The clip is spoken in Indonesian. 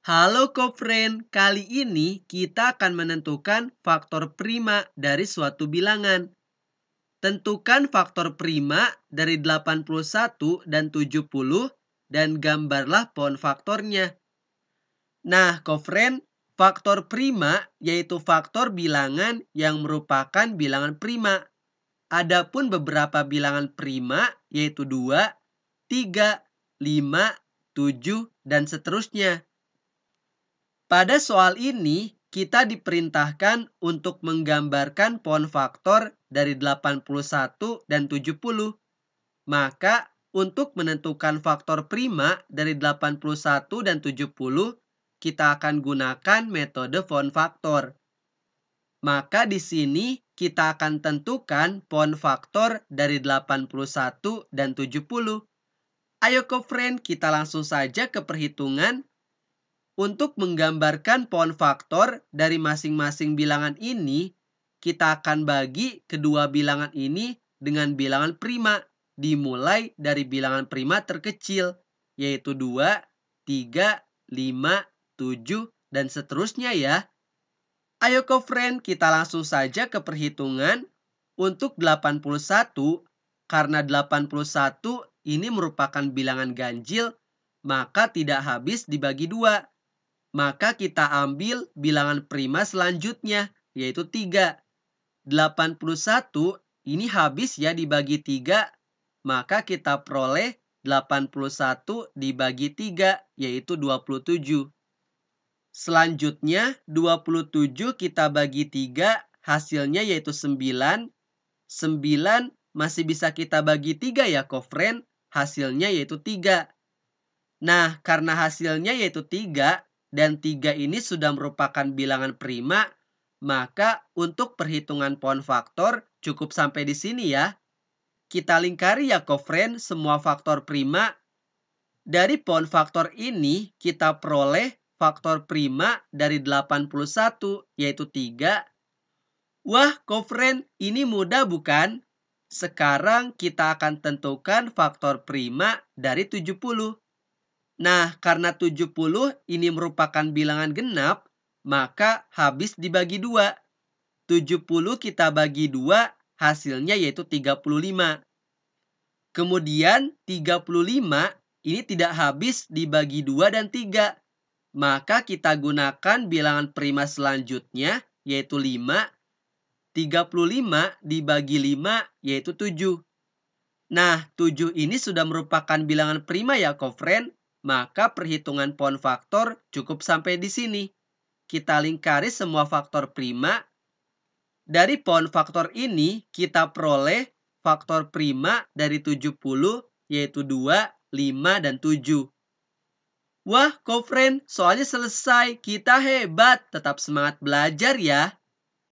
Halo Kofren, kali ini kita akan menentukan faktor prima dari suatu bilangan. Tentukan faktor prima dari 81 dan 70 dan gambarlah pohon faktornya. Nah, Kofren, faktor prima yaitu faktor bilangan yang merupakan bilangan prima. Adapun beberapa bilangan prima yaitu 2, 3, 5, 7, dan seterusnya. Pada soal ini, kita diperintahkan untuk menggambarkan pohon faktor dari 81 dan 70. Maka, untuk menentukan faktor prima dari 81 dan 70, kita akan gunakan metode pohon faktor. Maka di sini kita akan tentukan pohon faktor dari 81 dan 70. Ayo ke friend, kita langsung saja ke perhitungan untuk menggambarkan pohon faktor dari masing-masing bilangan ini, kita akan bagi kedua bilangan ini dengan bilangan prima, dimulai dari bilangan prima terkecil, yaitu 2, 3, 5, 7, dan seterusnya ya. Ayo ke friend, kita langsung saja ke perhitungan untuk 81, karena 81 ini merupakan bilangan ganjil, maka tidak habis dibagi dua maka kita ambil bilangan prima selanjutnya, yaitu 3. 81 ini habis ya dibagi 3, maka kita peroleh 81 dibagi 3, yaitu 27. Selanjutnya, 27 kita bagi 3, hasilnya yaitu 9. 9 masih bisa kita bagi 3 ya, kofren. Hasilnya yaitu 3. Nah, karena hasilnya yaitu 3, dan 3 ini sudah merupakan bilangan prima, maka untuk perhitungan pohon faktor cukup sampai di sini ya. Kita lingkari ya kofren semua faktor prima. Dari pohon faktor ini kita peroleh faktor prima dari 81 yaitu 3. Wah kofren ini mudah bukan? Sekarang kita akan tentukan faktor prima dari 70. Nah, karena 70 ini merupakan bilangan genap, maka habis dibagi 2. 70 kita bagi 2, hasilnya yaitu 35. Kemudian 35 ini tidak habis dibagi 2 dan 3. Maka kita gunakan bilangan prima selanjutnya yaitu 5. 35 dibagi 5 yaitu 7. Nah, 7 ini sudah merupakan bilangan prima ya, Kofren maka perhitungan pohon faktor cukup sampai di sini. Kita lingkari semua faktor prima. Dari pohon faktor ini kita peroleh faktor prima dari 70 yaitu 2, 5, dan 7. Wah, kofren, soalnya selesai. Kita hebat. Tetap semangat belajar ya.